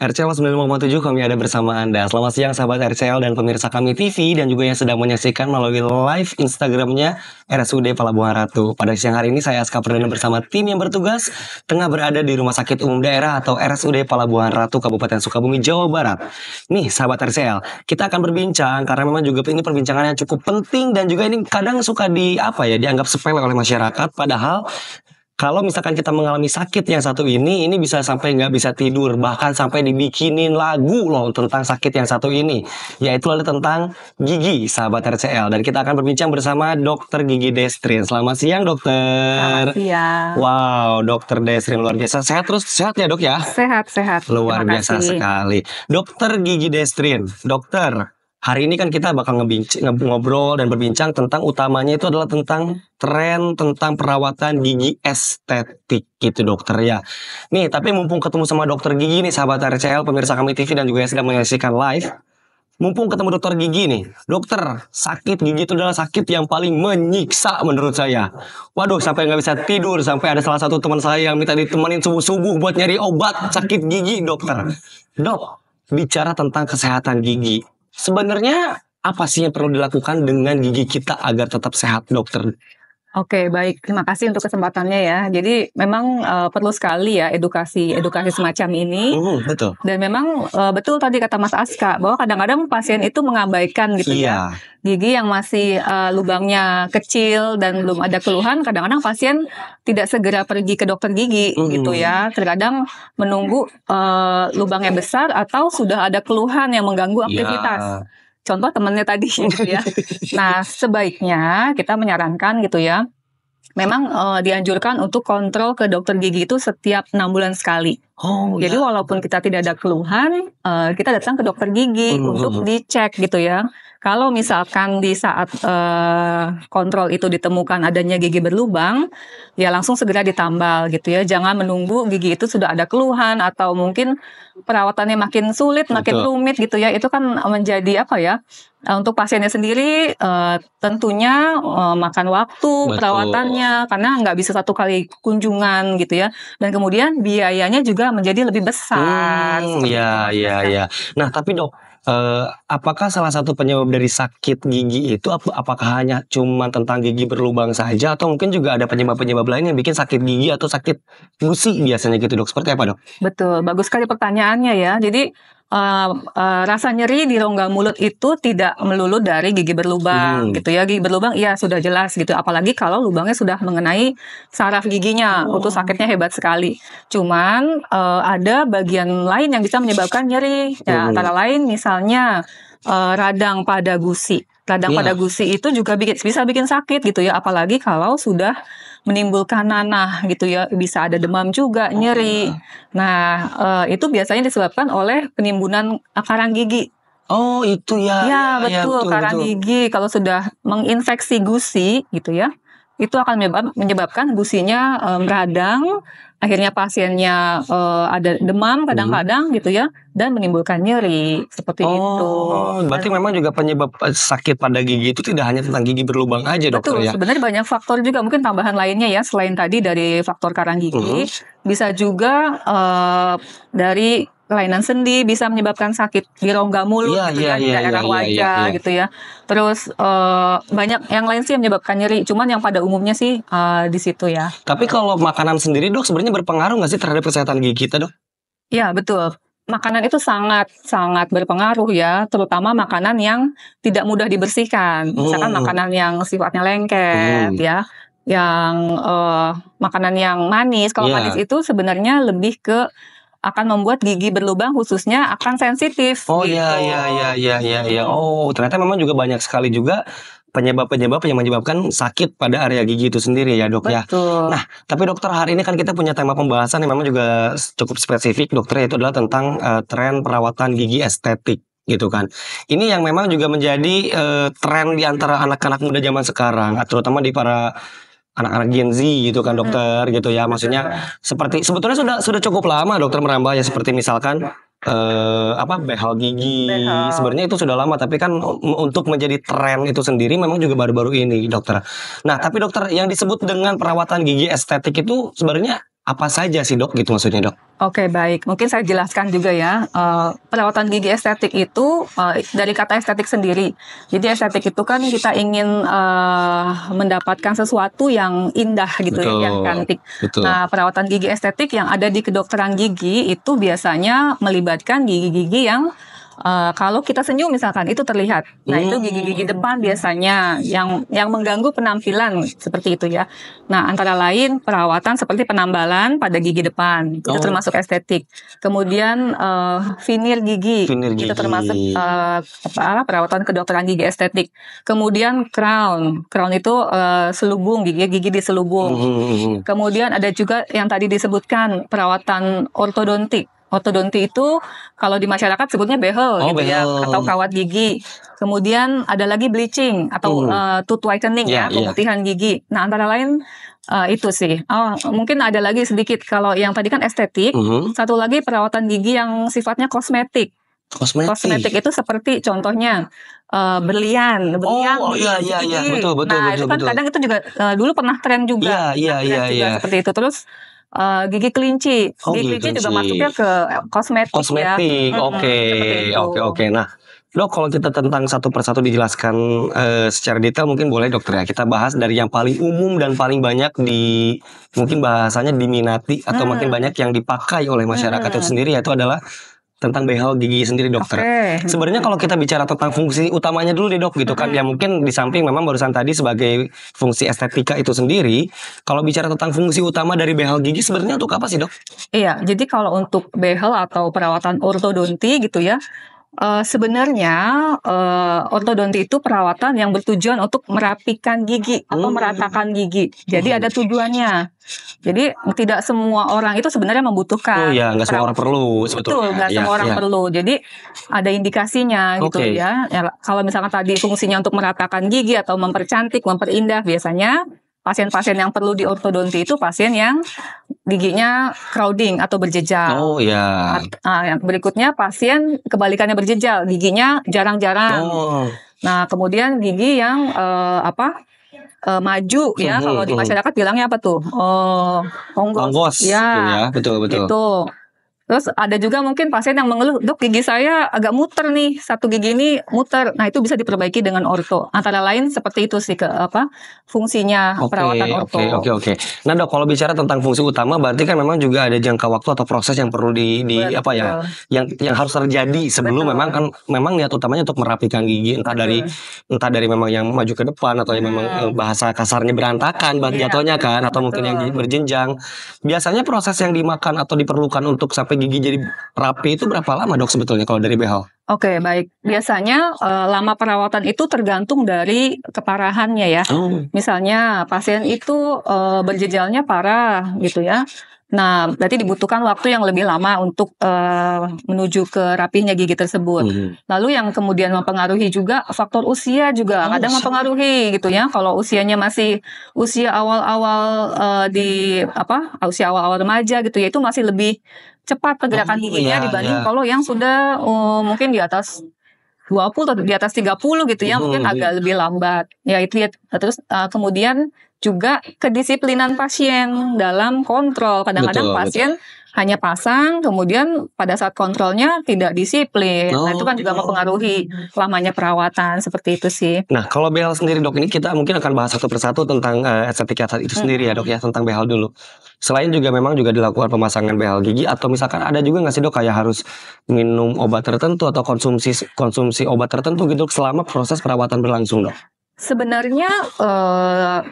RCL 95,7 kami ada bersama Anda. Selamat siang sahabat RCL dan pemirsa kami TV dan juga yang sedang menyaksikan melalui live Instagramnya RSUD Palabuhan Ratu. Pada siang hari ini saya Aska Perdana bersama tim yang bertugas tengah berada di Rumah Sakit Umum Daerah atau RSUD Palabuhan Ratu Kabupaten Sukabumi, Jawa Barat. Nih sahabat RCL, kita akan berbincang karena memang juga ini perbincangan yang cukup penting dan juga ini kadang suka di apa ya dianggap sepele oleh masyarakat padahal kalau misalkan kita mengalami sakit yang satu ini, ini bisa sampai nggak bisa tidur, bahkan sampai dibikinin lagu loh tentang sakit yang satu ini, yaitu lalu tentang gigi, sahabat RCL. Dan kita akan berbincang bersama Dokter Gigi Destrin. Selamat siang dokter. Selamat siang. Wow, Dokter Destrin luar biasa. Sehat terus, sehat ya dok ya. Sehat, sehat. Luar biasa sekali. Dokter Gigi Destrin, dokter Hari ini kan kita bakal ngobrol dan berbincang tentang utamanya itu adalah tentang tren tentang perawatan gigi estetik gitu dokter ya. Nih tapi mumpung ketemu sama dokter gigi nih sahabat RCL pemirsa kami TV dan juga yang sedang menyaksikan live. Mumpung ketemu dokter gigi nih, dokter sakit gigi itu adalah sakit yang paling menyiksa menurut saya. Waduh, sampai nggak bisa tidur, sampai ada salah satu teman saya yang minta ditemenin subuh subuh buat nyari obat sakit gigi dokter. Dok, bicara tentang kesehatan gigi, Sebenarnya apa sih yang perlu dilakukan dengan gigi kita agar tetap sehat, dokter? Oke, baik. Terima kasih untuk kesempatannya ya. Jadi memang uh, perlu sekali ya edukasi edukasi ah. semacam ini. Uh, betul. Dan memang uh, betul tadi kata Mas Aska bahwa kadang-kadang pasien itu mengabaikan gitu ya. iya. ya. Gigi yang masih uh, lubangnya kecil dan belum ada keluhan, kadang-kadang pasien tidak segera pergi ke dokter gigi uh. gitu ya. Terkadang menunggu uh, lubangnya besar atau sudah ada keluhan yang mengganggu iya. aktivitas. Yeah contoh temennya tadi oh, gitu ya. Iya, iya. nah, sebaiknya kita menyarankan gitu ya. Memang uh, dianjurkan untuk kontrol ke dokter gigi itu setiap enam bulan sekali. Oh, iya. Jadi ya. walaupun kita tidak ada keluhan, uh, kita datang ke dokter gigi hmm, hmm, untuk hmm. dicek gitu ya. Kalau misalkan di saat uh, kontrol itu ditemukan adanya gigi berlubang, ya langsung segera ditambal gitu ya. Jangan menunggu gigi itu sudah ada keluhan atau mungkin perawatannya makin sulit, makin Betul. rumit gitu ya. Itu kan menjadi apa ya? Eh, untuk pasiennya sendiri uh, tentunya uh, makan waktu Betul. perawatannya karena nggak bisa satu kali kunjungan gitu ya dan kemudian biayanya juga menjadi lebih besar. Hmm, ya ya ya. Nah tapi dok eh, apakah salah satu penyebab dari sakit gigi itu ap apakah hanya cuma tentang gigi berlubang saja atau mungkin juga ada penyebab-penyebab lain yang bikin sakit gigi atau sakit gusi biasanya gitu dok seperti apa dok? Betul, bagus sekali pertanyaannya ya. Jadi uh, uh, rasa nyeri di rongga mulut itu tidak melulu dari gigi berlubang hmm. gitu ya gigi berlubang ya sudah jelas gitu apalagi kalau lubangnya sudah mengenai saraf giginya oh. itu sakitnya hebat sekali cuman uh, ada bagian lain yang bisa menyebabkan nyeri ya hmm. antara lain misalnya uh, radang pada gusi radang yeah. pada gusi itu juga bisa bikin sakit gitu ya apalagi kalau sudah menimbulkan nanah gitu ya bisa ada demam juga iya. nyeri. Nah uh, itu biasanya disebabkan oleh penimbunan karang gigi. Oh itu ya. Ya, ya betul, ya, betul karang betul. gigi kalau sudah menginfeksi gusi gitu ya itu akan menyebabkan businya um, eh, radang, akhirnya pasiennya uh, ada demam kadang-kadang hmm. gitu ya, dan menimbulkan nyeri seperti oh, itu. Oh, berarti nah. memang juga penyebab eh, sakit pada gigi itu tidak hanya tentang gigi berlubang aja dokter betul, ya? Sebenarnya banyak faktor juga, mungkin tambahan lainnya ya selain tadi dari faktor karang gigi, hmm. bisa juga uh, dari kelainan sendi bisa menyebabkan sakit di rongga mulut yeah, gitu yeah, ya, yeah, kan, di iya, iya, daerah yeah, iya, wajah yeah, yeah. gitu ya. Terus uh, banyak yang lain sih yang menyebabkan nyeri, cuman yang pada umumnya sih uh, di situ ya. Tapi kalau makanan sendiri dok sebenarnya berpengaruh nggak sih terhadap kesehatan gigi kita dok? Iya betul. Makanan itu sangat sangat berpengaruh ya, terutama makanan yang tidak mudah dibersihkan, misalkan hmm. makanan yang sifatnya lengket hmm. ya, yang uh, makanan yang manis. Kalau yeah. manis itu sebenarnya lebih ke akan membuat gigi berlubang khususnya akan sensitif. Oh iya gitu. iya iya iya iya ya. Oh, ternyata memang juga banyak sekali juga penyebab-penyebab yang menyebabkan sakit pada area gigi itu sendiri ya dok ya. Betul. ya. Nah tapi dokter hari ini kan kita punya tema pembahasan yang memang juga cukup spesifik dokter itu adalah tentang uh, tren perawatan gigi estetik gitu kan. Ini yang memang juga menjadi uh, tren di antara anak-anak muda zaman sekarang, terutama di para anak-anak Gen Z gitu kan dokter hmm. gitu ya maksudnya seperti sebetulnya sudah sudah cukup lama dokter merambah ya seperti misalkan eh, apa behel gigi sebenarnya itu sudah lama tapi kan untuk menjadi tren itu sendiri memang juga baru-baru ini dokter. Nah tapi dokter yang disebut dengan perawatan gigi estetik itu sebenarnya apa saja sih dok gitu maksudnya dok? Oke okay, baik, mungkin saya jelaskan juga ya uh, perawatan gigi estetik itu uh, dari kata estetik sendiri. Jadi estetik itu kan kita ingin uh, mendapatkan sesuatu yang indah gitu, ya, Betul. yang cantik. Betul. Nah perawatan gigi estetik yang ada di kedokteran gigi itu biasanya melibatkan gigi-gigi yang Eh, kalau kita senyum misalkan itu terlihat. Nah, itu hmm. gigi-gigi depan biasanya yang yang mengganggu penampilan seperti itu ya. Nah, antara lain perawatan seperti penambalan pada gigi depan. Itu oh. termasuk estetik. Kemudian uh, finir gigi. Finir gigi. termasuk uh, apa perawatan kedokteran gigi estetik. Kemudian crown. Crown itu uh, selubung gigi gigi di selubung. Hmm, hmm, Kemudian ada juga yang tadi disebutkan perawatan ortodontik Ortodonti itu kalau di masyarakat sebutnya behel oh, gitu ya, behel. ya atau kawat gigi. Kemudian ada lagi bleaching atau uh. Uh, tooth whitening yeah, ya, ya, pemutihan yeah. gigi. Nah, antara lain uh, itu sih. Oh, mungkin ada lagi sedikit kalau yang tadi kan estetik, uh mhm. -huh. satu lagi perawatan gigi yang sifatnya kosmetik. Kosmetik. Kosmetik itu seperti contohnya uh, berlian, berlian. Oh iya iya iya, betul betul Nah, betul, itu kan betul. kadang itu juga uh, dulu pernah tren juga. Iya iya iya iya. Seperti itu. Terus uh, gigi kelinci. Oh, gigi, kelinci juga masuknya ke eh, kosmetik, ya. kosmetik. Oke, oke, oke. Nah, dok kalau kita tentang satu persatu dijelaskan uh, secara detail mungkin boleh dokter ya. Kita bahas dari yang paling umum dan paling banyak di mungkin bahasanya diminati atau hmm. makin mm. banyak yang dipakai oleh masyarakat hmm. itu mm. sendiri yaitu adalah tentang behel gigi sendiri dokter. Okay. Sebenarnya kalau kita bicara tentang fungsi utamanya dulu deh dok gitu kan, mm ya mungkin di samping memang barusan tadi sebagai fungsi estetika itu sendiri, kalau bicara tentang fungsi utama dari behel gigi sebenarnya untuk apa sih dok? Iya, jadi kalau untuk behel atau perawatan ortodonti gitu ya, Uh, sebenarnya uh, ortodonti itu perawatan yang bertujuan untuk merapikan gigi atau oh. meratakan gigi. Jadi hmm. ada tujuannya. Jadi tidak semua orang itu sebenarnya membutuhkan. Oh ya, nggak semua orang perlu sebetulnya. Betul, nggak ya, semua orang ya. perlu. Jadi ada indikasinya okay. gitu ya. ya. Kalau misalkan tadi fungsinya untuk meratakan gigi atau mempercantik, memperindah biasanya pasien-pasien yang perlu di ortodonti itu pasien yang giginya crowding atau berjejal. Oh ya. Nah, berikutnya pasien kebalikannya berjejal, giginya jarang-jarang. Oh. Nah, kemudian gigi yang uh, apa? uh, maju uh, ya hmm, hmm, kalau uh, di hmm. masyarakat bilangnya apa tuh? Oh, eh, uh, onggos. Ya, gitu ya betul betul. Itu. Terus ada juga mungkin pasien yang mengeluh, dok gigi saya agak muter nih, satu gigi ini muter. Nah itu bisa diperbaiki dengan orto. Antara lain seperti itu sih ke apa fungsinya okay, perawatan orto. Oke okay, oke okay, oke. Okay. Nah dok kalau bicara tentang fungsi utama, berarti kan memang juga ada jangka waktu atau proses yang perlu di, di apa ya, yang yang harus terjadi sebelum Betul. memang kan memang niat utamanya untuk merapikan gigi entah Betul. dari entah dari memang yang maju ke depan atau yang memang eh, bahasa kasarnya berantakan, bang iya, jatuhnya kan atau Betul. mungkin yang berjenjang. Biasanya proses yang dimakan atau diperlukan untuk sampai gigi jadi rapi itu berapa lama dok sebetulnya kalau dari behal? Oke okay, baik. Biasanya uh, lama perawatan itu tergantung dari keparahannya ya. Oh. Misalnya pasien itu uh, berjejalnya parah gitu ya. Nah, berarti dibutuhkan waktu yang lebih lama untuk uh, menuju ke rapihnya gigi tersebut. Hmm. Lalu yang kemudian mempengaruhi juga faktor usia juga oh, kadang mempengaruhi gitu ya. Kalau usianya masih usia awal-awal uh, di apa usia awal-awal remaja gitu ya itu masih lebih cepat pergerakan oh, tubuhnya iya, dibanding iya. kalau yang sudah oh, mungkin di atas 20 atau di atas 30 gitu ya, mungkin iya. agak lebih lambat. Ya itu ya. Nah, terus uh, kemudian juga kedisiplinan pasien dalam kontrol. Kadang-kadang pasien betul hanya pasang kemudian pada saat kontrolnya tidak disiplin. Oh. Nah, itu kan juga oh. mempengaruhi lamanya perawatan seperti itu sih. Nah, kalau behel sendiri Dok ini kita mungkin akan bahas satu persatu tentang uh, eh, estetika itu sendiri ya Dok ya tentang behel dulu. Selain juga memang juga dilakukan pemasangan behel gigi atau misalkan ada juga nggak sih Dok kayak harus minum obat tertentu atau konsumsi konsumsi obat tertentu gitu selama proses perawatan berlangsung Dok. Sebenarnya uh,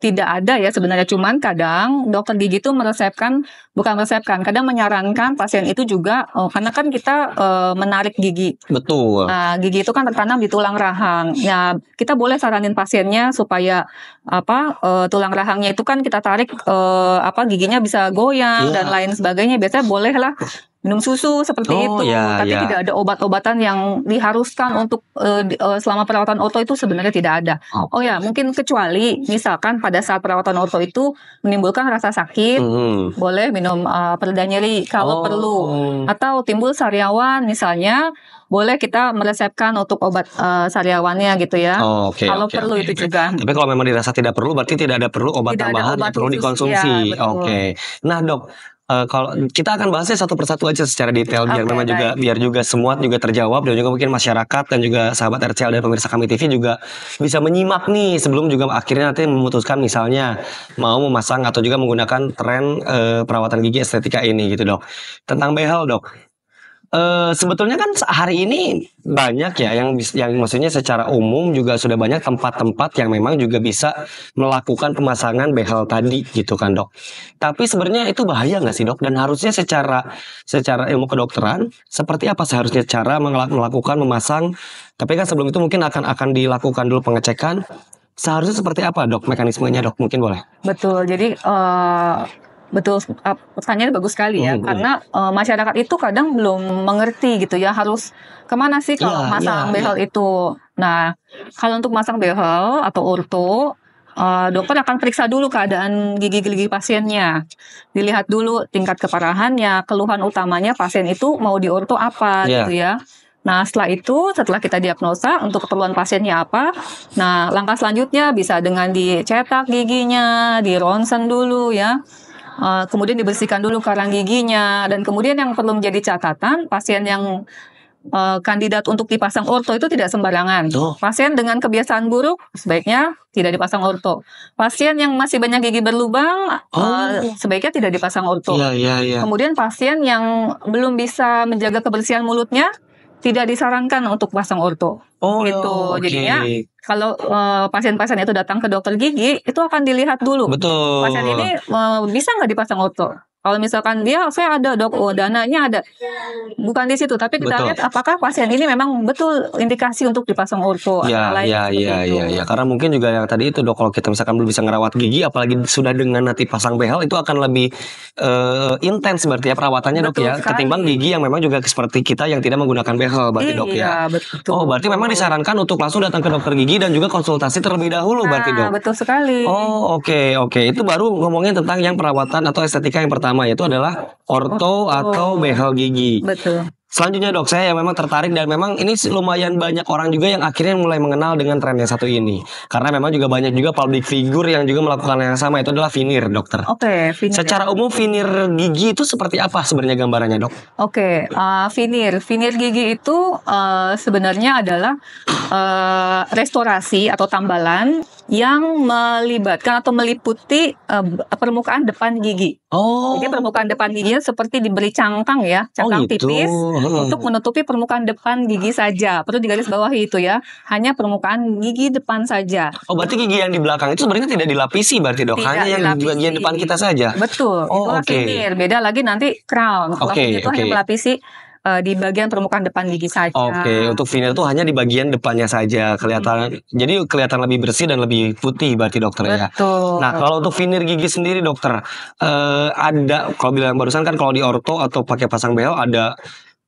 tidak ada ya sebenarnya cuman kadang dokter gigi itu meresepkan bukan meresepkan kadang menyarankan pasien itu juga oh, karena kan kita uh, menarik gigi betul nah, gigi itu kan tertanam di tulang rahang ya kita boleh saranin pasiennya supaya apa uh, tulang rahangnya itu kan kita tarik uh, apa giginya bisa goyang yeah. dan lain sebagainya biasanya bolehlah minum susu seperti oh, itu, ya, tapi ya. tidak ada obat-obatan yang diharuskan untuk uh, selama perawatan orto itu sebenarnya tidak ada. Oh, oh ya, mungkin kecuali misalkan pada saat perawatan orto itu menimbulkan rasa sakit, hmm. boleh minum uh, pereda nyeri kalau oh. perlu, atau timbul sariawan misalnya, boleh kita meresepkan untuk obat uh, sariawannya gitu ya. Oh, okay, kalau okay, perlu okay, itu juga. Tapi kalau memang dirasa tidak perlu, berarti tidak ada perlu obat tidak tambahan obat yang perlu ya, dikonsumsi. Ya, Oke. Okay. Nah dok, uh, kalau kita akan bahasnya satu persatu aja secara detail biar okay, memang baik. juga biar juga semua juga terjawab dan juga mungkin masyarakat dan juga sahabat RCL dan pemirsa kami TV juga bisa menyimak nih sebelum juga akhirnya nanti memutuskan misalnya mau memasang atau juga menggunakan tren uh, perawatan gigi estetika ini gitu dok. Tentang behel dok, Eh, sebetulnya kan hari ini banyak ya yang yang maksudnya secara umum juga sudah banyak tempat-tempat yang memang juga bisa melakukan pemasangan behel tadi gitu kan dok. Tapi sebenarnya itu bahaya nggak sih dok? Dan harusnya secara secara ilmu kedokteran seperti apa seharusnya cara melakukan memasang? Tapi kan sebelum itu mungkin akan akan dilakukan dulu pengecekan. Seharusnya seperti apa dok mekanismenya dok? Mungkin boleh. Betul. Jadi uh Betul, pertanyaannya bagus sekali ya, hmm, karena eh, masyarakat itu kadang belum mengerti gitu ya harus kemana sih kalau ya, masang ya, behel ya. itu. Nah, kalau untuk masang behel atau orto, eh, dokter akan periksa dulu keadaan gigi-gigi pasiennya, dilihat dulu tingkat keparahannya, keluhan utamanya pasien itu mau di orto apa ya. gitu ya. Nah, setelah itu, setelah kita diagnosa untuk keperluan pasiennya apa, nah langkah selanjutnya bisa dengan dicetak giginya, di ronsen dulu ya Uh, kemudian dibersihkan dulu karang giginya dan kemudian yang perlu menjadi catatan pasien yang uh, kandidat untuk dipasang orto itu tidak sembarangan. Oh. Pasien dengan kebiasaan buruk sebaiknya tidak dipasang orto. Pasien yang masih banyak gigi berlubang oh. uh, sebaiknya tidak dipasang orto. Yeah, yeah, yeah. Kemudian pasien yang belum bisa menjaga kebersihan mulutnya tidak disarankan untuk pasang orto. Oh, gitu. Okay. Jadinya kalau uh, pasien-pasien itu datang ke dokter gigi, itu akan dilihat dulu. Betul. Pasien ini uh, bisa nggak dipasang orto? Kalau misalkan dia saya ada dok, oh dananya ada, bukan di situ. Tapi kita betul. lihat apakah pasien ini memang betul indikasi untuk dipasang ortho Ya, lain, ya, ya, ya, ya. Karena mungkin juga yang tadi itu dok, kalau kita misalkan belum bisa ngerawat gigi, apalagi sudah dengan nanti pasang behel itu akan lebih uh, intens berarti ya perawatannya betul dok ya, sekali. ketimbang gigi yang memang juga seperti kita yang tidak menggunakan behel berarti iya, dok ya. Betul. Oh berarti memang disarankan untuk langsung datang ke dokter gigi dan juga konsultasi terlebih dahulu nah, berarti dok. Betul sekali. Oh oke okay, oke okay. itu baru ngomongin tentang yang perawatan atau estetika yang pertama pertama yaitu adalah orto atau behel gigi. Betul. Selanjutnya dok, saya yang memang tertarik dan memang ini lumayan banyak orang juga yang akhirnya mulai mengenal dengan tren yang satu ini. Karena memang juga banyak juga public figure yang juga melakukan yang sama itu adalah finir dokter. Oke, okay, finir. Secara umum finir gigi itu seperti apa sebenarnya gambarannya dok? Oke, okay, uh, finir. Finir gigi itu uh, sebenarnya adalah uh, restorasi atau tambalan yang melibatkan atau meliputi uh, permukaan depan gigi. Oh. Jadi permukaan depan giginya seperti diberi cangkang ya, oh, cangkang oh, tipis hmm. untuk menutupi permukaan depan gigi saja. Perlu digaris bawahi itu ya, hanya permukaan gigi depan saja. Oh, berarti gigi yang di belakang itu sebenarnya tidak dilapisi berarti dok, tidak hanya yang di bagian depan kita saja. Betul. Oh, oke. okay. Beda lagi nanti crown. Oke, okay, itu okay. hanya melapisi uh, di bagian permukaan depan gigi saja. Oke, okay, untuk veneer itu hanya di bagian depannya saja kelihatan. Hmm. Jadi kelihatan lebih bersih dan lebih putih berarti dokter ya. Betul. ya. Nah, kalau untuk veneer gigi sendiri dokter uh, ada kalau bilang barusan kan kalau di orto atau pakai pasang behel ada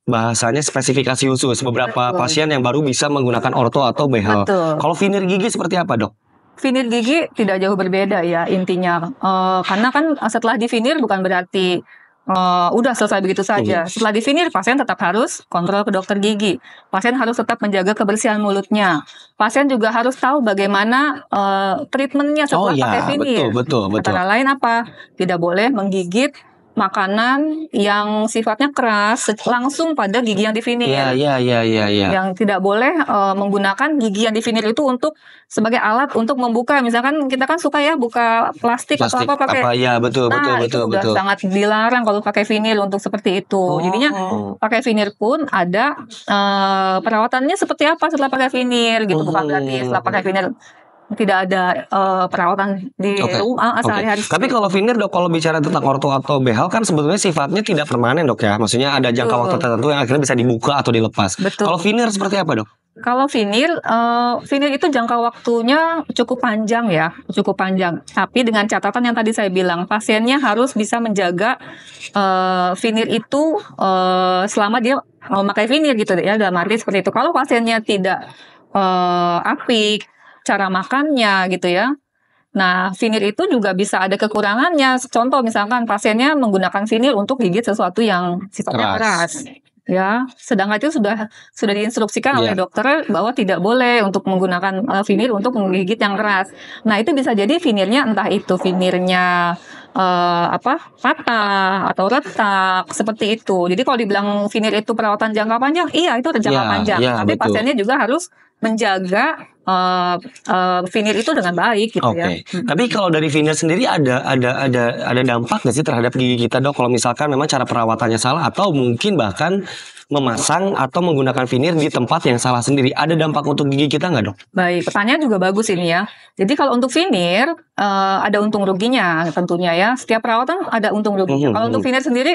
bahasanya spesifikasi khusus beberapa Betul. pasien yang baru bisa menggunakan orto atau behel. Betul. Kalau veneer gigi seperti apa, Dok? Finir gigi tidak jauh berbeda ya intinya, uh, karena kan setelah di finir bukan berarti uh, udah selesai begitu saja. Iya. Setelah divinir, pasien tetap harus kontrol ke dokter gigi. Pasien harus tetap menjaga kebersihan mulutnya. Pasien juga harus tahu bagaimana uh, treatmentnya setelah oh, ya, pakai finir. Betul, betul, betul. Antara lain apa? Tidak boleh menggigit makanan yang sifatnya keras oh. langsung pada gigi yang difinir. Iya, iya, iya, iya, ya. Yang tidak boleh uh, menggunakan gigi yang difinir itu untuk sebagai alat untuk membuka. Misalkan kita kan suka ya buka plastik, plastik atau apa pakai. Apa ya, betul, nah, betul, betul, itu betul. sangat dilarang kalau pakai vinil untuk seperti itu. Oh. Jadinya pakai vinil pun ada uh, perawatannya seperti apa setelah pakai vinil gitu, bukan berarti oh. setelah pakai vinil tidak ada uh, perawatan di okay. rumah asal okay. harus. Tapi kalau finger dok kalau bicara tentang ortu atau behel kan sebetulnya sifatnya tidak permanen dok ya. Maksudnya ada jangka waktu tertentu yang akhirnya bisa dibuka atau dilepas. Betul. Kalau finger seperti apa dok? Kalau finir, uh, eh, itu jangka waktunya cukup panjang ya, cukup panjang. Tapi dengan catatan yang tadi saya bilang, pasiennya harus bisa menjaga uh, itu uh, selama dia memakai finir gitu ya, dalam arti seperti itu. Kalau pasiennya tidak uh, apik, cara makannya gitu ya. Nah, finir itu juga bisa ada kekurangannya. Contoh misalkan pasiennya menggunakan finir untuk gigit sesuatu yang sifatnya keras. keras. Ya, sedangkan itu sudah sudah diinstruksikan yeah. oleh iya. dokter bahwa tidak boleh untuk menggunakan finir eh, untuk menggigit yang keras. Nah, itu bisa jadi finirnya entah itu finirnya uh, apa patah atau retak seperti itu. Jadi kalau dibilang finir itu perawatan jangka panjang, iya itu jangka ya, panjang. Ya, Tapi betul. pasiennya juga harus menjaga uh, eh, uh, eh, finir itu dengan baik gitu okay. ya. Oke. Hmm. Tapi kalau dari finir sendiri ada ada ada ada dampak nggak sih terhadap gigi kita dok? Kalau misalkan memang cara perawatannya salah atau mungkin bahkan memasang atau menggunakan finir di tempat yang salah sendiri. Ada dampak untuk gigi kita nggak dok? Baik, pertanyaan juga bagus ini ya. Jadi kalau untuk finir uh, eh, ada untung ruginya tentunya ya. Setiap perawatan ada untung ruginya. Hmm, kalau untuk finir mhm. sendiri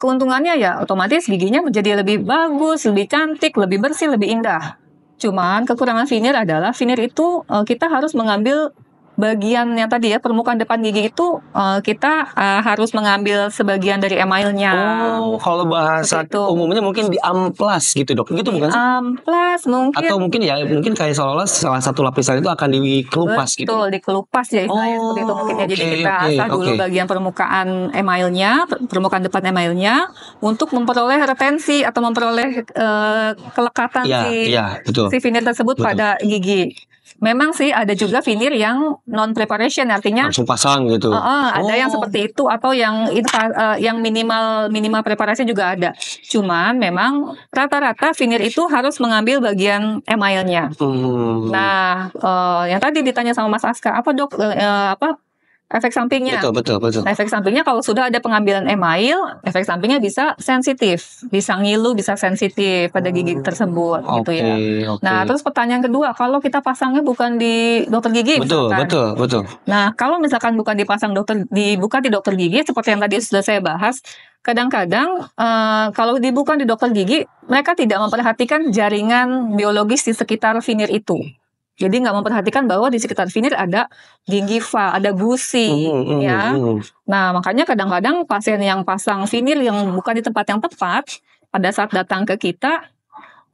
keuntungannya ya otomatis giginya menjadi lebih bagus, lebih cantik, lebih bersih, lebih indah. Cuman kekurangan finir adalah finir itu uh, kita harus mengambil bagian yang tadi ya permukaan depan gigi itu uh, kita uh, harus mengambil sebagian dari emailnya. Oh, kalau bahasa gitu. umumnya mungkin di amplas gitu dok, gitu bukan? Amplas mungkin. Atau mungkin ya mungkin kayak seolah-olah salah satu lapisan itu akan dikelupas gitu. Betul, dikelupas ya istilahnya oh, seperti itu mungkin ya. Okay, Jadi kita okay, asah dulu okay. bagian permukaan emailnya, permukaan depan emailnya untuk memperoleh retensi atau memperoleh uh, kelekatan ya, si, ya, betul. si vinil tersebut betul. pada gigi. Memang sih ada juga vinir yang non preparation artinya langsung pasang gitu. Uh, uh, ada yang oh. seperti itu atau yang uh, yang minimal minimal preparation juga ada. Cuman memang rata-rata vinir itu harus mengambil bagian emailnya. Hmm. Nah, uh, yang tadi ditanya sama Mas Aska, apa dok uh, apa efek sampingnya. Betul, betul, betul. Nah, efek sampingnya kalau sudah ada pengambilan email, efek sampingnya bisa sensitif, bisa ngilu, bisa sensitif pada gigi oh, tersebut hmm. gitu ya. Okay. Nah, terus pertanyaan kedua, kalau kita pasangnya bukan di dokter gigi Betul, misalkan. betul, betul. Nah, kalau misalkan bukan dipasang dokter dibuka di dokter gigi seperti yang tadi sudah saya bahas, kadang-kadang uh, kalau dibuka di dokter gigi, mereka tidak memperhatikan jaringan biologis di sekitar veneer itu. Jadi nggak memperhatikan bahwa di sekitar finir ada gingiva, ada gusi, mm, ya. Hmm, nah makanya kadang-kadang pasien yang pasang finir yang bukan di tempat yang tepat, pada saat datang ke kita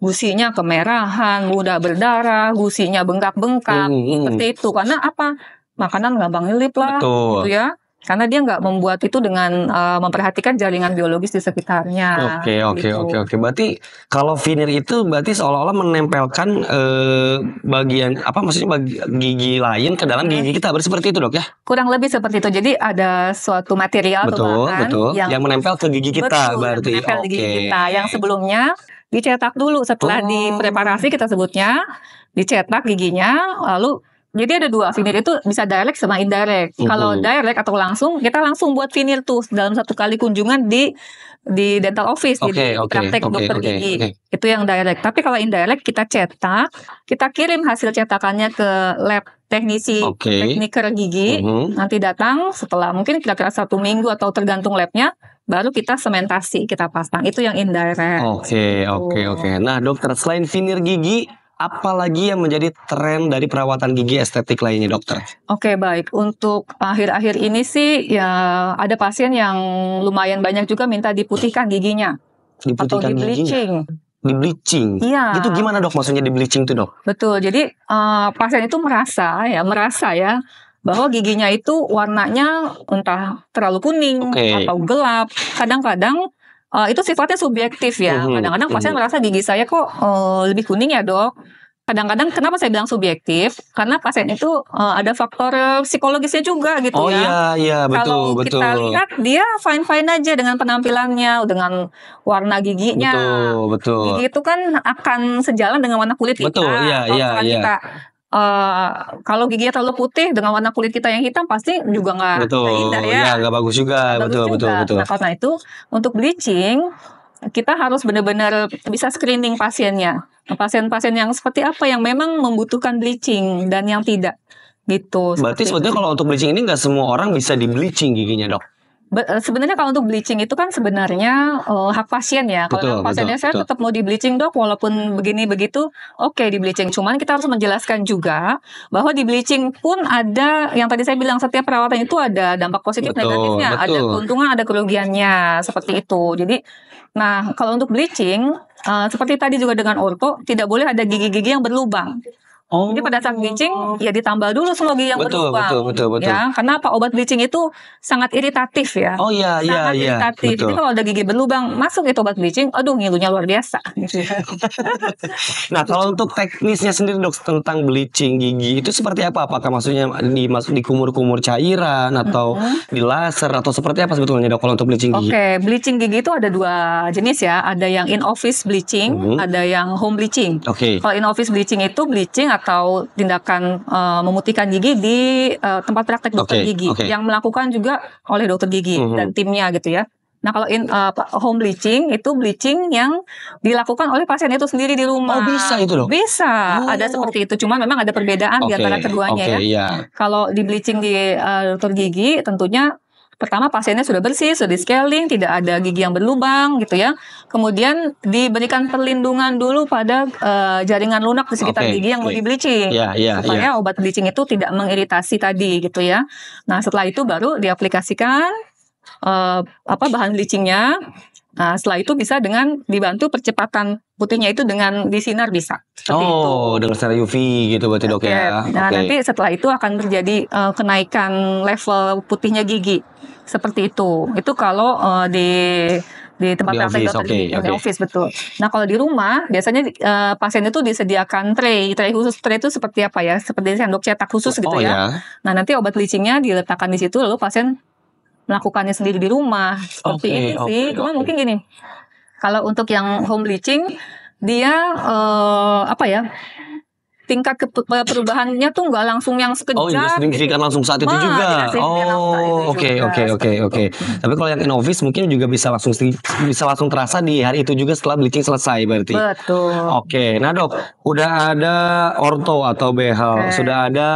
gusinya kemerahan, mudah berdarah, gusinya bengkak-bengkak, mm, seperti itu. Karena apa? Makanan gampang nyelip lah, Betul. gitu ya karena dia nggak membuat itu dengan uh, memperhatikan jaringan biologis di sekitarnya. Oke okay, oke gitu. oke oke. Berarti kalau veneer itu berarti seolah-olah menempelkan uh, bagian apa maksudnya bagi, gigi lain ke dalam gigi kita, berarti seperti itu dok ya? Kurang lebih seperti itu. Jadi ada suatu material betul, betul, yang, yang menempel ke gigi kita betul, berarti. oke. okay. kita yang sebelumnya dicetak dulu setelah oh. dipreparasi kita sebutnya dicetak giginya lalu jadi ada dua finir itu bisa direct sama indirect. Mm Kalau direct atau langsung kita langsung buat finir tuh dalam satu kali kunjungan di di dental office okay, di okay, praktek okay, dokter okay, gigi. Okay. Itu yang direct. Tapi kalau indirect kita cetak, kita kirim hasil cetakannya ke lab teknisi okay. tekniker gigi. Mm Nanti datang setelah mungkin kira-kira satu minggu atau tergantung labnya baru kita sementasi, kita pasang. Itu yang indirect. Oke, okay, oke, okay, gitu. oke. Okay. Nah, dokter selain finir gigi apalagi yang menjadi tren dari perawatan gigi estetik lainnya dokter? Oke okay, baik, untuk akhir-akhir ini sih ya ada pasien yang lumayan banyak juga minta diputihkan giginya diputihkan atau di bleaching. Di bleaching. Iya. Itu gimana dok? Maksudnya di bleaching tuh dok? Betul. Jadi uh, pasien itu merasa ya merasa ya bahwa giginya itu warnanya entah terlalu kuning okay. atau gelap. Kadang-kadang uh, itu sifatnya subjektif ya. Mm-hmm. Kadang-kadang pasien merasa mm-hmm. gigi saya kok uh, lebih kuning ya dok. Kadang-kadang kenapa saya bilang subjektif? Karena pasien itu uh, ada faktor psikologisnya juga gitu oh, ya. Oh iya iya betul Kalau betul. kita lihat dia fine fine aja dengan penampilannya, dengan warna giginya. Betul betul. Gigi itu kan akan sejalan dengan warna kulit betul, kita. Betul iya iya iya. Kita Eh, kalau giginya terlalu putih dengan warna kulit kita yang hitam pasti juga nggak indah ya. Iya, nggak bagus juga. Gak betul, bagus betul, juga. betul, Nah, karena itu untuk bleaching kita harus benar-benar bisa screening pasiennya. Nah, pasien-pasien yang seperti apa yang memang membutuhkan bleaching dan yang tidak gitu. Berarti sebetulnya kalau untuk bleaching ini nggak semua orang bisa di bleaching giginya dok? Eh, sebenarnya kalau untuk bleaching itu kan sebenarnya uh, hak pasien ya. Kalau betul, pasiennya betul, saya betul. tetap mau di bleaching dok, walaupun begini begitu, oke okay, di bleaching. Cuman kita harus menjelaskan juga bahwa di bleaching pun ada yang tadi saya bilang setiap perawatan itu ada dampak positif betul, negatifnya, betul. ada keuntungan, ada kerugiannya seperti itu. Jadi, nah kalau untuk bleaching uh, seperti tadi juga dengan orto, tidak boleh ada gigi-gigi yang berlubang. Oh. Jadi pada saat oh. bleaching ya ditambal dulu gigi yang betul, berlubang. Betul, betul, betul. Ya, karena apa obat bleaching itu sangat iritatif ya. Oh iya, iya, sangat iya. iritatif. Betul. Jadi kalau ada gigi berlubang masuk itu obat bleaching, aduh ngilunya luar biasa. Gitu. nah, kalau untuk teknisnya sendiri dok tentang bleaching gigi itu seperti apa? Apakah maksudnya masuk di kumur-kumur cairan atau mm-hmm. di laser atau seperti apa sebetulnya dok kalau untuk bleaching gigi? Oke, okay, bleaching gigi itu ada dua jenis ya. Ada yang in office bleaching, mm-hmm. ada yang home bleaching. Oke. Okay. Kalau in office bleaching itu bleaching atau tindakan uh, memutihkan gigi di uh, tempat praktek dokter okay, gigi okay. yang melakukan juga oleh dokter gigi mm-hmm. dan timnya gitu ya. Nah kalau in uh, home bleaching itu bleaching yang dilakukan oleh pasien itu sendiri di rumah. Oh bisa itu loh. Bisa, oh. ada seperti itu. Cuman memang ada perbedaan okay. di antara keduanya okay, ya. Yeah. Kalau di bleaching di uh, dokter gigi tentunya Pertama pasiennya sudah bersih, sudah di scaling, tidak ada gigi yang berlubang gitu ya. Kemudian diberikan perlindungan dulu pada uh, jaringan lunak di sekitar okay. gigi yang lebih mau bleaching. Yeah, yeah, supaya yeah. obat bleaching itu tidak mengiritasi tadi gitu ya. Nah, setelah itu baru diaplikasikan uh, apa bahan bleachingnya Nah, setelah itu bisa dengan dibantu percepatan putihnya itu dengan disinar bisa. Oh, itu. dengan sinar UV gitu berarti dok ya. Nah, okay. nanti setelah itu akan terjadi uh, kenaikan level putihnya gigi. Seperti itu. Itu kalau uh, di di tempat praktek dokter okay, di, okay. office betul. Nah kalau di rumah biasanya uh, pasien itu disediakan tray, tray khusus tray itu seperti apa ya? Seperti sendok cetak khusus oh, gitu oh, ya. ya. Nah nanti obat licinnya diletakkan di situ lalu pasien melakukannya sendiri di rumah seperti okay, okay, sih. Cuma okay. mungkin gini, kalau untuk yang home bleaching dia uh, apa ya? tingkat perubahannya tuh nggak langsung yang sekejap. Oh, tidak gitu. signifikan langsung saat itu juga. Oh, oke oke oke oke. Tapi kalau yang inovis mungkin juga bisa langsung bisa langsung terasa di hari itu juga setelah bleaching selesai berarti. Betul. Oke, okay. nah dok, udah ada orto atau behel, okay. sudah ada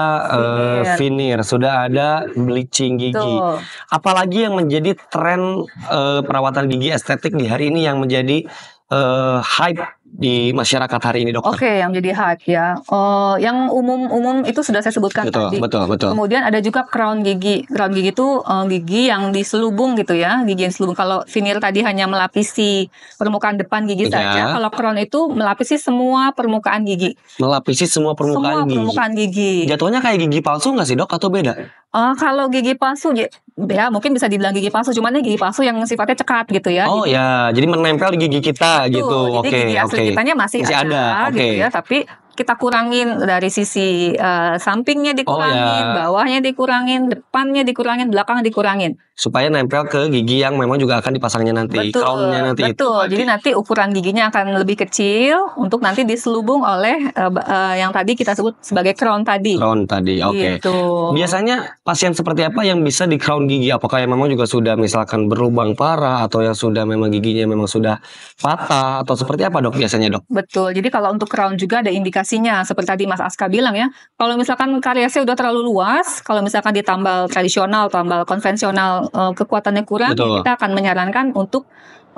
finir, eh, Uh, sudah ada bleaching gigi. Betul. Apalagi yang menjadi tren uh, perawatan gigi estetik di hari ini yang menjadi uh, hype di masyarakat hari ini dokter? Oke, okay, yang jadi hype ya. Oh, yang umum-umum itu sudah saya sebutkan betul, tadi. Betul, betul. Kemudian ada juga crown gigi. Crown gigi itu uh, gigi yang diselubung gitu ya, gigi yang selubung. Kalau veneer tadi hanya melapisi permukaan depan gigi ya. saja. Kalau crown itu melapisi semua permukaan gigi. Melapisi semua permukaan semua gigi. permukaan gigi. Jatuhnya kayak gigi palsu nggak sih dok atau beda? Uh, kalau gigi palsu ya, ya mungkin bisa dibilang gigi palsu, cuman gigi palsu yang sifatnya cekat gitu ya. Oh gitu. ya, jadi menempel di gigi kita gitu. Oke, oke. Okay, okay. kitanya masih, masih ada, ada okay. gitu ya tapi kita kurangin dari sisi uh, sampingnya dikurangin, oh, ya. bawahnya dikurangin, depannya dikurangin, belakang dikurangin. Supaya nempel ke gigi yang memang juga akan dipasangnya nanti, betul, crownnya nanti. Betul. Itu. Jadi nanti ukuran giginya akan lebih kecil untuk nanti diselubung oleh uh, uh, yang tadi kita sebut sebagai crown tadi. Crown tadi, oke. Okay. Gitu. Biasanya pasien seperti apa yang bisa di crown gigi? Apakah yang memang juga sudah misalkan berlubang parah atau yang sudah memang giginya memang sudah patah atau seperti apa dok biasanya dok? Betul. Jadi kalau untuk crown juga ada indikasi aplikasinya. Seperti tadi Mas Aska bilang ya, kalau misalkan karya saya udah terlalu luas, kalau misalkan ditambal tradisional, tambal konvensional uh, kekuatannya kurang, Betul. kita akan menyarankan untuk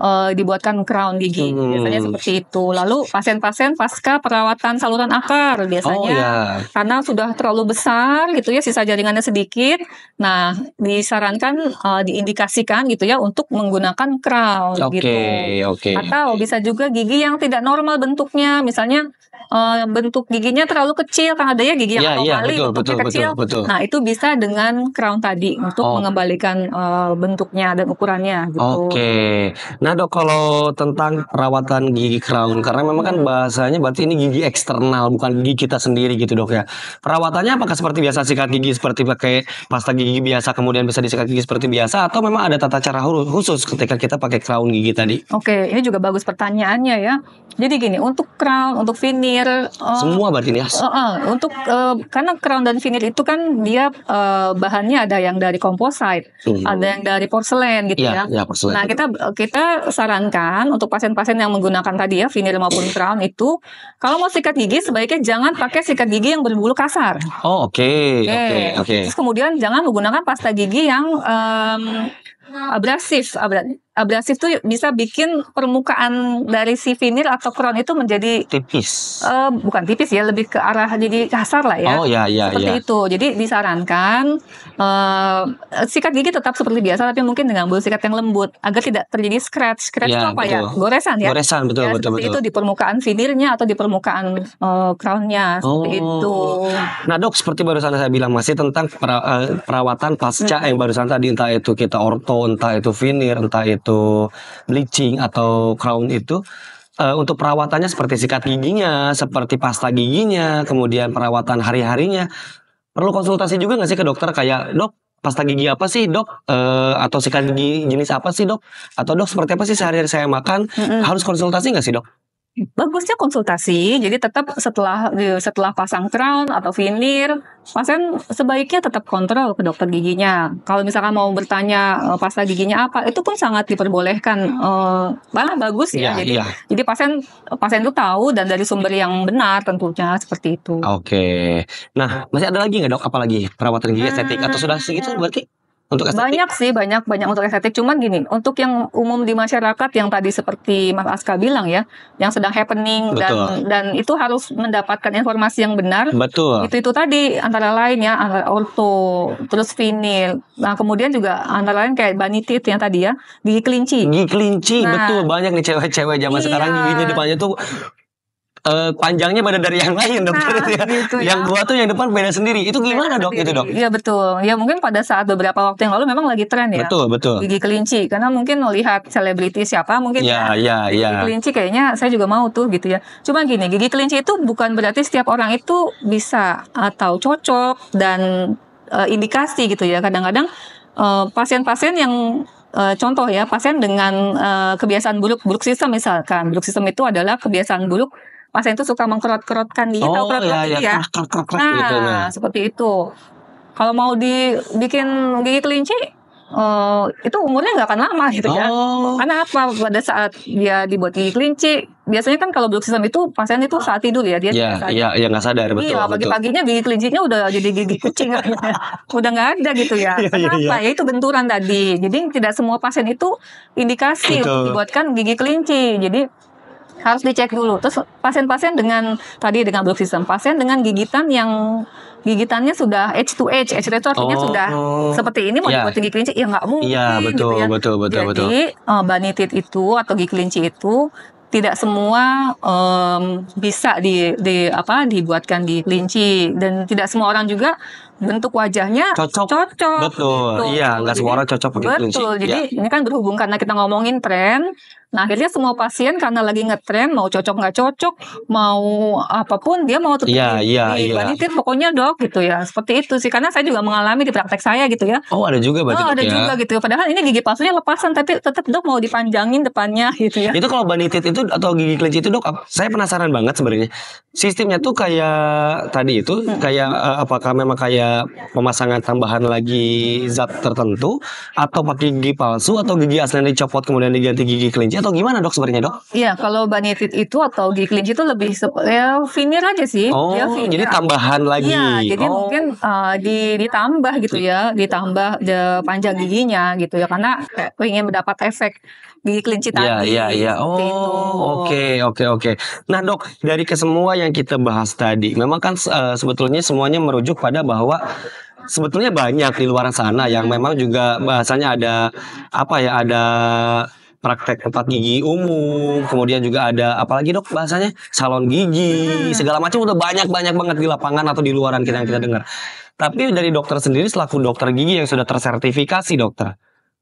uh, dibuatkan crown gigi. Hmm. Biasanya seperti itu. Lalu pasien-pasien pasca perawatan saluran akar biasanya oh, yeah. karena sudah terlalu besar gitu ya sisa jaringannya sedikit. Nah, disarankan uh, diindikasikan gitu ya untuk menggunakan crown okay, gitu. Oke, okay. Atau bisa juga gigi yang tidak normal bentuknya, misalnya uh, bentuk giginya terlalu kecil kan ada ya gigi yang yeah, yeah, betul, betul, kecil. Betul, betul. Nah, itu bisa dengan crown tadi untuk oh. mengembalikan uh, bentuknya dan ukurannya gitu. Oke. Okay. Nah, Dok kalau tentang perawatan gigi crown karena memang kan bahasanya berarti ini gigi eksternal bukan gigi kita sendiri gitu, Dok ya. Perawatannya apakah seperti biasa sikat gigi seperti pakai pasta gigi biasa kemudian bisa disikat gigi seperti biasa atau memang ada tata cara khusus ketika kita pakai crown gigi tadi? Oke, okay. ini juga bagus pertanyaannya ya. Jadi gini, untuk crown, untuk fin Uh, Semua berarti vinil. Uh, oh, uh, oh, untuk uh, karena crown dan vinir itu kan dia uh, bahannya ada yang dari komposit, hmm. ada yang dari porselen gitu iya, ya. ya. ya porselen. Nah kita kita sarankan untuk pasien-pasien yang menggunakan tadi ya vinir maupun crown itu kalau mau sikat gigi sebaiknya jangan pakai sikat gigi yang berbulu kasar. Oh oke oke oke. Terus kemudian jangan menggunakan pasta gigi yang um, abrasif abrasif abrasif tuh bisa bikin permukaan dari si vinil atau crown itu menjadi tipis. Uh, bukan tipis ya, lebih ke arah jadi kasar lah ya. Oh ya ya Seperti ya. itu. Jadi disarankan uh, sikat gigi tetap seperti biasa tapi mungkin dengan bulu sikat yang lembut agar tidak terjadi scratch. Scratch ya, itu apa ya? betul. ya? Goresan ya. Goresan betul ya, betul betul. Itu di permukaan vinilnya atau di permukaan uh, crownnya oh. itu. Nah, Dok, seperti barusan saya bilang masih tentang perawatan pasca hmm. yang barusan tadi entah itu kita orto, entah itu vinil, entah itu itu bleaching atau crown itu uh, untuk perawatannya seperti sikat giginya, seperti pasta giginya, kemudian perawatan hari-harinya. Perlu konsultasi juga nggak sih ke dokter kayak dok pasta gigi apa sih dok uh, atau sikat gigi jenis apa sih dok atau dok seperti apa sih sehari-hari saya makan mm -hmm. harus konsultasi nggak sih dok? bagusnya konsultasi. Jadi tetap setelah e, setelah pasang crown atau veneer, pasien sebaiknya tetap kontrol ke dokter giginya. Kalau misalkan mau bertanya e, pasta giginya apa, itu pun sangat diperbolehkan. Uh, malah bagus ya. ya jadi iya. jadi pasien pasien itu tahu dan dari sumber yang benar tentunya seperti itu. Oke. Nah, masih ada lagi nggak dok? Apalagi perawatan gigi ah. estetik atau sudah segitu berarti? Untuk estetik? Banyak sih, banyak banyak untuk estetik. Cuman gini, untuk yang umum di masyarakat yang tadi seperti Mas Aska bilang ya, yang sedang happening Betul. dan dan itu harus mendapatkan informasi yang benar. Betul. Itu itu tadi antara lain ya antara orto, terus vinil. Nah, kemudian juga antara lain kayak banitit yang tadi ya, gigi kelinci. Gigi kelinci, nah, betul banyak nih cewek-cewek zaman iya. sekarang gigi depannya tuh uh, panjangnya beda dari yang lain dokter nah, ya. gitu ya. Yang gua tuh yang depan beda sendiri. Itu gimana beda dok? Itu dok? Iya betul. Ya mungkin pada saat beberapa waktu yang lalu memang lagi tren ya. Betul betul. Gigi kelinci karena mungkin melihat selebriti siapa mungkin ya, ya, ya, gigi ya. kelinci kayaknya saya juga mau tuh gitu ya. Cuma gini gigi kelinci itu bukan berarti setiap orang itu bisa atau cocok dan uh, indikasi gitu ya. Kadang-kadang pasien eh, pasien-pasien yang uh, contoh ya pasien dengan uh, kebiasaan buruk buruk sistem misalkan buruk sistem itu adalah kebiasaan buruk pasien itu suka mengkerot-kerotkan gigi, oh, tahu kerot-kerot iya, gitu iya. ya, ya. Krak, krak, krak, nah, gitu, nah, seperti itu. Kalau mau dibikin gigi kelinci, uh, itu umurnya nggak akan lama gitu ya. oh. ya. Karena apa? Pada saat dia dibuat gigi kelinci, biasanya kan kalau blok sistem itu pasien itu saat tidur ya dia. Iya, iya, iya nggak sadar iya, betul. Iya, pagi-paginya gigi kelincinya udah jadi gigi kucing, udah nggak ada gitu ya. Kenapa? Ya, itu benturan tadi. Jadi tidak semua pasien itu indikasi gitu. untuk dibuatkan gigi kelinci. Jadi harus dicek dulu. Terus pasien-pasien dengan tadi dengan blok sistem, pasien dengan gigitan yang gigitannya sudah edge to edge, edge to edge artinya oh, sudah oh. seperti ini mau yeah. dibuat gigi kelinci ya nggak mungkin. Iya yeah, betul, gitu ya. betul betul Jadi, betul. Jadi uh, eh, banitit itu atau gigi kelinci itu tidak semua um, bisa di, di apa dibuatkan di kelinci dan tidak semua orang juga bentuk wajahnya cocok. Cocok. Betul. Gitu. Iya, nggak semua orang cocok begitu Betul. Sih. Jadi ya. ini kan berhubung karena kita ngomongin tren. Nah, akhirnya semua pasien karena lagi ngetren mau cocok nggak cocok, mau apapun dia mau tetap ya, di, ya, di ya. pokoknya dok gitu ya. Seperti itu sih karena saya juga mengalami di praktek saya gitu ya. Oh, ada juga Oh, ada ya. juga gitu. Padahal ini gigi palsunya lepasan tapi tetap dok mau dipanjangin depannya gitu ya. Itu kalau banitit itu atau gigi kelinci itu dok, saya penasaran banget sebenarnya. Sistemnya tuh kayak tadi itu hmm. kayak eh, apakah memang kayak kayak pemasangan tambahan lagi zat tertentu atau pakai gigi palsu atau gigi asli yang dicopot kemudian diganti gigi kelinci atau gimana dok sebenarnya dok? Iya kalau banyetit itu atau gigi kelinci itu lebih ya veneer aja sih. Oh ya, jadi tambahan lagi. Iya jadi oh. mungkin uh, di, ditambah gitu ya ditambah eh, panjang giginya gitu ya karena ingin mendapat efek di kelinci iya, tadi. Iya, iya, iya. Oh, oke, oke, oke. Nah, Dok, dari kesemua yang kita bahas tadi, memang kan uh, sebetulnya semuanya merujuk pada bahwa sebetulnya banyak di luar sana yang memang juga bahasanya ada apa ya ada praktek tempat gigi umum, kemudian juga ada apalagi dok bahasanya salon gigi, hmm. segala macam udah banyak banyak banget di lapangan atau di luaran kita yang kita dengar. Tapi dari dokter sendiri selaku dokter gigi yang sudah tersertifikasi dokter,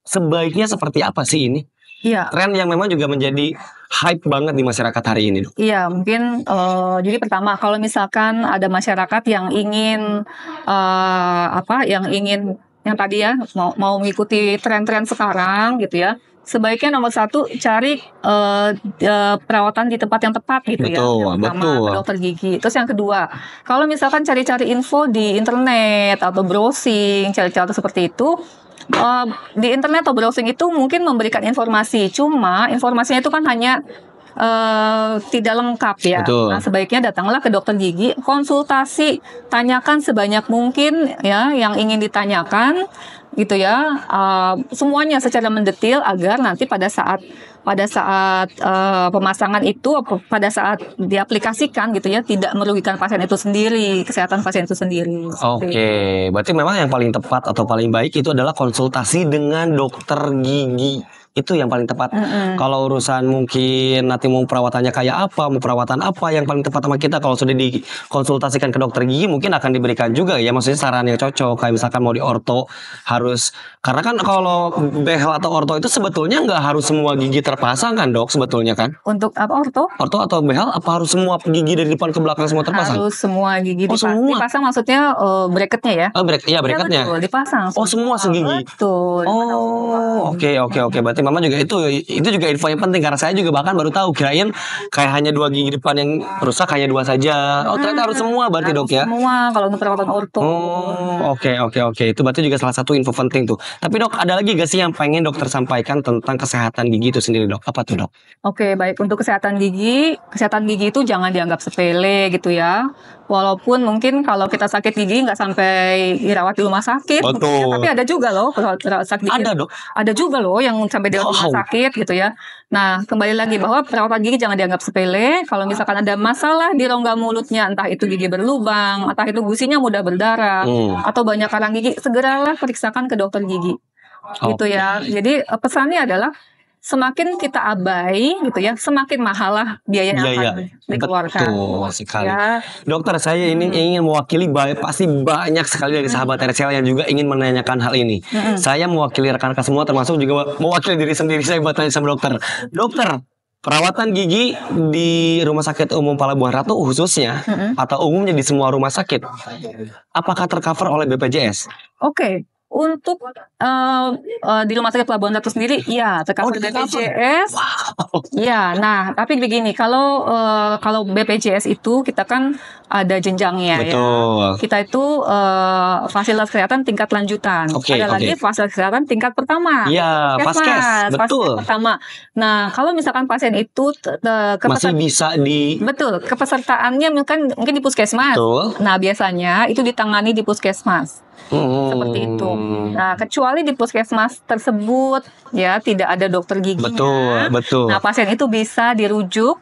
sebaiknya seperti apa sih ini? Iya. Tren yang memang juga menjadi hype banget di masyarakat hari ini. Iya, mungkin uh, jadi pertama kalau misalkan ada masyarakat yang ingin uh, apa, yang ingin yang tadi ya mau mau mengikuti tren-tren sekarang gitu ya sebaiknya nomor satu cari uh, uh, perawatan di tempat yang tepat gitu ya. betul, ya. Yang pertama betul. dokter gigi. Terus yang kedua, kalau misalkan cari-cari info di internet atau browsing, cari-cari seperti itu, uh, di internet atau browsing itu mungkin memberikan informasi, cuma informasinya itu kan hanya uh, tidak lengkap ya. Betul. Nah, sebaiknya datanglah ke dokter gigi, konsultasi, tanyakan sebanyak mungkin ya yang ingin ditanyakan gitu ya. Uh, semuanya secara mendetail agar nanti pada saat pada saat uh, pemasangan itu pada saat diaplikasikan gitu ya tidak merugikan pasien itu sendiri kesehatan pasien itu sendiri. Oke, okay. berarti memang yang paling tepat atau paling baik itu adalah konsultasi dengan dokter gigi itu yang paling tepat. Mm -hmm. Kalau urusan mungkin nanti mau perawatannya kayak apa, mau perawatan apa yang paling tepat sama kita kalau sudah dikonsultasikan ke dokter gigi mungkin akan diberikan juga ya maksudnya saran yang cocok kayak misalkan mau di orto harus karena kan kalau behel atau orto itu sebetulnya nggak harus semua gigi terpasang kan dok sebetulnya kan? Untuk apa orto? Orto atau behel apa harus semua gigi dari depan ke belakang semua terpasang? Harus semua gigi oh, dipasang. semua. dipasang maksudnya uh, bracketnya ya? Oh, bracket, ya iya, bracketnya. Ya, betul, dipasang. Oh semua segigi. Betul. Oh oke oke oke berarti seperti mama juga itu itu juga info yang penting karena saya juga bahkan baru tahu kirain kayak hanya dua gigi depan yang rusak hanya dua saja. Oh ternyata harus hmm, semua berarti harus dok ya. Semua kalau untuk perawatan orto. Oh oke oke oke itu berarti juga salah satu info penting tuh. Tapi dok ada lagi gak sih yang pengen dokter sampaikan tentang kesehatan gigi itu sendiri dok? Apa tuh dok? Oke baik untuk kesehatan gigi kesehatan gigi itu jangan dianggap sepele gitu ya. Walaupun mungkin kalau kita sakit gigi nggak sampai dirawat di rumah sakit, tapi ada juga loh kalau sakit gigi. Ada dong. Ada juga loh yang sampai di wow. Ya rumah sakit gitu ya. Nah kembali lagi bahwa perawatan gigi jangan dianggap sepele. Kalau misalkan ada masalah di rongga mulutnya, entah itu gigi berlubang, entah itu gusinya mudah berdarah, hmm. atau banyak karang gigi, segeralah periksakan ke dokter gigi. Oh. Gitu ya. Jadi eh, pesannya adalah semakin kita abai gitu ya, semakin mahal lah biaya yang ya, dikeluarkan. Betul sekali. Ya. Dokter, saya ini hmm. ingin mewakili pasti banyak sekali dari sahabat hmm. yang juga ingin menanyakan hal ini. Hmm. Saya mewakili rekan-rekan semua termasuk juga mewakili diri sendiri saya buat tanya sama dokter. Dokter, Perawatan gigi di Rumah Sakit Umum Palabuhan Ratu khususnya mm -hmm. atau umumnya di semua rumah sakit, apakah tercover oleh BPJS? Oke, okay. Untuk uh, uh, di rumah sakit Pelabuhan Ratu sendiri, iya terkait oh, BPJS. Wow. Iya, nah tapi begini kalau uh, kalau BPJS itu kita kan ada jenjangnya ya. Betul. ya. Kita itu uh, fasilitas kesehatan tingkat lanjutan. Okay, ada okay. lagi fasilitas kesehatan tingkat pertama. Iya, paskes. Betul. pertama. Nah kalau misalkan pasien itu masih bisa di betul kepesertaannya mungkin mungkin di puskesmas. Betul. Nah biasanya itu ditangani di puskesmas. Hmm. Seperti itu. Hmm. Nah, kecuali di puskesmas tersebut ya tidak ada dokter gigi. Betul, betul. Nah, pasien itu bisa dirujuk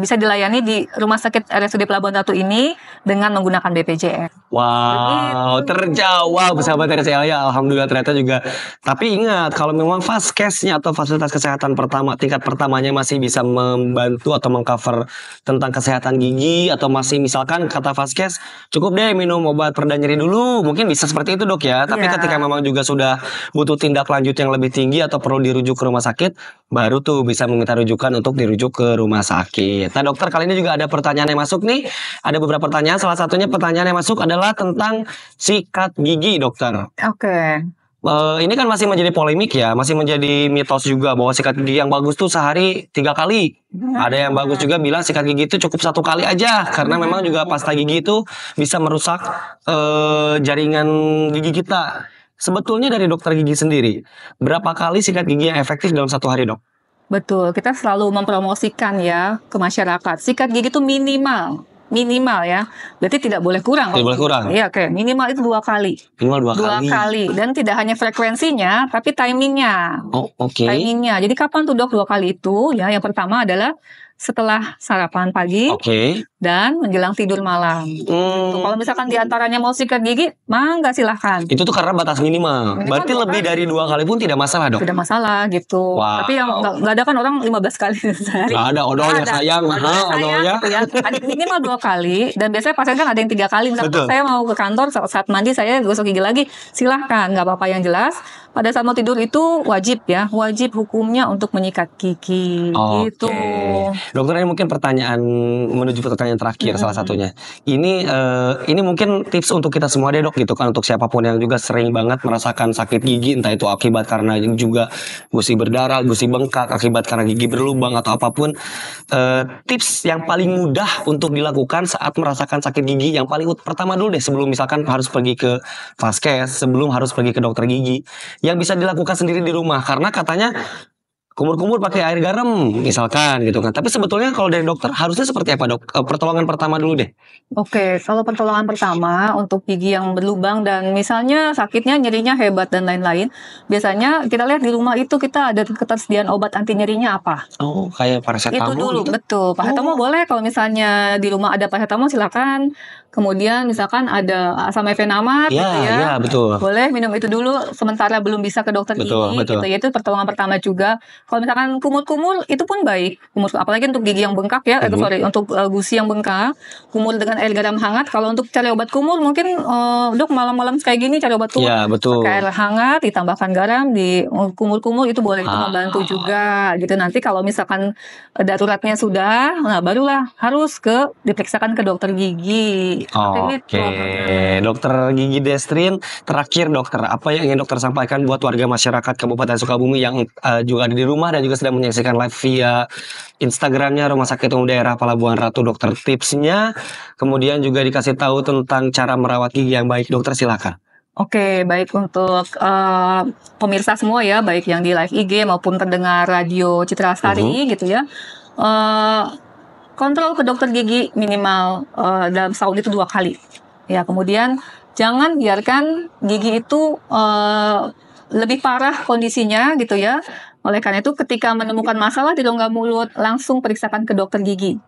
bisa dilayani di rumah sakit RSUD Pelabuhan Ratu ini dengan menggunakan BPJS. Wow, terjawab sahabat RCL ya, ya. Alhamdulillah ternyata juga. Tapi ingat kalau memang fast vaskesnya atau fasilitas kesehatan pertama tingkat pertamanya masih bisa membantu atau mengcover tentang kesehatan gigi atau masih misalkan kata fast vaskes cukup deh minum obat perda nyeri dulu mungkin bisa seperti itu dok ya. Tapi yeah. ketika memang juga sudah butuh tindak lanjut yang lebih tinggi atau perlu dirujuk ke rumah sakit baru tuh bisa meminta rujukan untuk dirujuk ke rumah sakit kita. Iya, dokter, kali ini juga ada pertanyaan yang masuk nih. Ada beberapa pertanyaan. Salah satunya pertanyaan yang masuk adalah tentang sikat gigi, dokter. Oke. Okay. Uh, eh, ini kan masih menjadi polemik ya, masih menjadi mitos juga bahwa sikat gigi yang bagus tuh sehari tiga kali. Iya. Ada yang bagus juga bilang sikat gigi itu cukup satu kali aja karena iya. memang juga pasta gigi itu bisa merusak uh, jaringan gigi kita. Sebetulnya dari dokter gigi sendiri, berapa kali sikat gigi yang efektif dalam satu hari dok? Betul, kita selalu mempromosikan ya ke masyarakat. Sikat gigi itu minimal, minimal ya. Berarti tidak boleh kurang. Tidak boleh kurang. Iya, oke. Okay. Minimal itu dua kali. Minimal dua, dua kali. Dua kali. Dan tidak hanya frekuensinya, tapi timingnya. Oh, oke. Okay. Timingnya. Jadi kapan tuh dok dua kali itu? Ya, yang pertama adalah setelah sarapan pagi okay. dan menjelang tidur malam. Hmm. kalau misalkan diantaranya mau sikat gigi, mangga silahkan. Itu tuh karena batas minimal. minimal Berarti lebih kan? dari dua kali pun tidak masalah dong? Tidak masalah gitu. Wow. Tapi yang nggak ada kan orang 15 kali sehari. Gak ada oh, ya, ada. sayang. Odolnya ha, odolnya. Oh, gitu ya. minimal dua kali dan biasanya pasien kan ada yang tiga kali. Misalkan Betul. saya mau ke kantor saat mandi saya gosok gigi lagi, silahkan nggak apa-apa yang jelas pada saat mau tidur itu wajib ya, wajib hukumnya untuk menyikat gigi okay. gitu. Dokter ini mungkin pertanyaan menuju pertanyaan terakhir hmm. salah satunya. Ini uh, ini mungkin tips untuk kita semua deh dok gitu kan untuk siapapun yang juga sering banget merasakan sakit gigi entah itu akibat karena juga gusi berdarah, gusi bengkak, akibat karena gigi berlubang atau apapun. Uh, tips yang paling mudah untuk dilakukan saat merasakan sakit gigi yang paling pertama dulu deh sebelum misalkan harus pergi ke vaskes, sebelum harus pergi ke dokter gigi yang bisa dilakukan sendiri di rumah karena katanya kumur-kumur pakai air garam misalkan gitu kan. Tapi sebetulnya kalau dari dokter harusnya seperti apa dok? Eh, pertolongan pertama dulu deh. Oke, kalau pertolongan pertama untuk gigi yang berlubang dan misalnya sakitnya nyerinya hebat dan lain-lain, biasanya kita lihat di rumah itu kita ada ketersediaan obat anti nyerinya apa? Oh, kayak paracetamol. Itu dulu, gitu? betul. Paracetamol oh. boleh kalau misalnya di rumah ada paracetamol silakan Kemudian misalkan ada asam ah, efenamat ya, gitu ya. ya betul. Boleh minum itu dulu sementara belum bisa ke dokter betul, gigi betul. gitu ya. Itu pertolongan pertama juga. Kalau misalkan kumur-kumur itu pun baik. Kumur apalagi untuk gigi yang bengkak ya, Atau eh, mhm. sorry untuk uh, gusi yang bengkak, kumur dengan air garam hangat. Kalau untuk cari obat kumur mungkin uh, dok malam-malam kayak gini cari obat kumur. Ya, betul. Pakai air hangat ditambahkan garam di oh, kumur-kumur itu boleh itu ah. membantu juga gitu. Nanti kalau misalkan eh, daruratnya sudah, nah barulah harus ke diperiksakan ke dokter gigi Oke, dokter gigi Destrin, terakhir dokter, apa yang ingin dokter sampaikan buat warga masyarakat Kabupaten Sukabumi yang uh, juga ada di rumah dan juga sedang menyaksikan live via Instagramnya Rumah Sakit Umum Daerah Palabuhan Ratu dokter tipsnya, kemudian juga dikasih tahu tentang cara merawat gigi yang baik dokter silakan. Oke, okay, baik untuk uh, pemirsa semua ya, baik yang di live IG maupun terdengar radio Citra Sari uh mhm. -huh. gitu ya. Uh, kontrol ke dokter gigi minimal uh, dalam setahun itu dua kali. Ya, kemudian jangan biarkan gigi itu uh, lebih parah kondisinya gitu ya. Oleh karena itu ketika menemukan masalah di rongga mulut langsung periksakan ke dokter gigi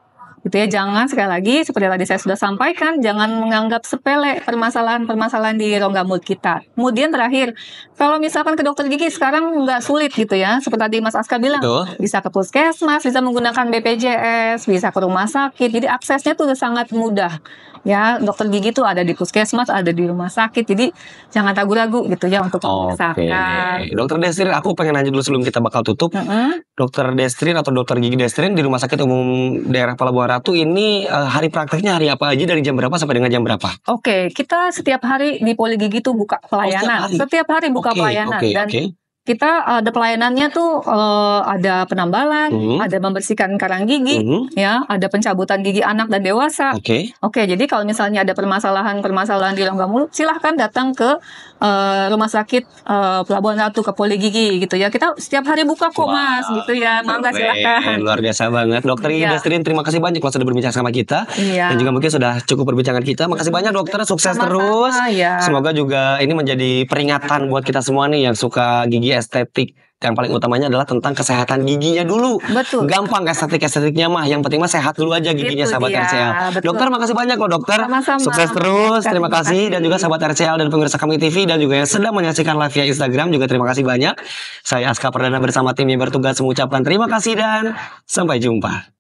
gitu ya jangan sekali lagi seperti tadi saya sudah sampaikan jangan menganggap sepele permasalahan-permasalahan di rongga mulut kita kemudian terakhir kalau misalkan ke dokter gigi sekarang nggak sulit gitu ya seperti tadi Mas Aska bilang Betul. bisa ke puskesmas bisa menggunakan BPJS bisa ke rumah sakit jadi aksesnya tuh sangat mudah ya dokter gigi itu ada di puskesmas ada di rumah sakit jadi jangan ragu-ragu gitu ya untuk memeriksakan okay. dokter Destrin aku pengen lanjut dulu sebelum kita bakal tutup mm -hmm. dokter Destrin atau dokter gigi Destrin di rumah sakit umum daerah Pelabuhan Ratu ini eh, hari prakteknya hari apa aja dari jam berapa sampai dengan jam berapa oke okay. kita setiap hari di poli gigi itu buka pelayanan oh, setiap, hari. setiap hari buka okay. pelayanan okay. dan okay kita eh, ada pelayanannya tuh eh, ada penambalan, hmm. ada membersihkan karang gigi, hmm. ya, ada pencabutan gigi anak dan dewasa. Oke. Okay. Oke, okay, jadi kalau misalnya ada permasalahan-permasalahan di rongga mulut, silahkan datang ke uh, rumah sakit uh, Pelabuhan Ratu ke Poli Gigi gitu ya. Kita setiap hari buka kok, wow. Mas, gitu ya. Mangga silahkan. Luar biasa banget. Dokter ya. terima kasih banyak kalau sudah berbincang sama kita ya. dan juga mungkin sudah cukup perbincangan kita. Makasih banyak dokter, sukses sama terus. ya. Semoga juga ini menjadi peringatan buat kita semua nih yang suka gigi estetik yang paling utamanya adalah tentang kesehatan giginya dulu. Betul. Gampang estetik-estetiknya mah, yang penting mah sehat dulu aja giginya Itu sahabat dia. RCL. Betul. Dokter makasih banyak loh dokter. Sama-sama. Sukses terus. Terima kasih. Terima kasih dan juga sahabat RCL dan pemirsa kami TV dan juga yang sedang menyaksikan live via Instagram juga terima kasih banyak. Saya Aska Perdana bersama tim yang bertugas mengucapkan terima kasih dan sampai jumpa.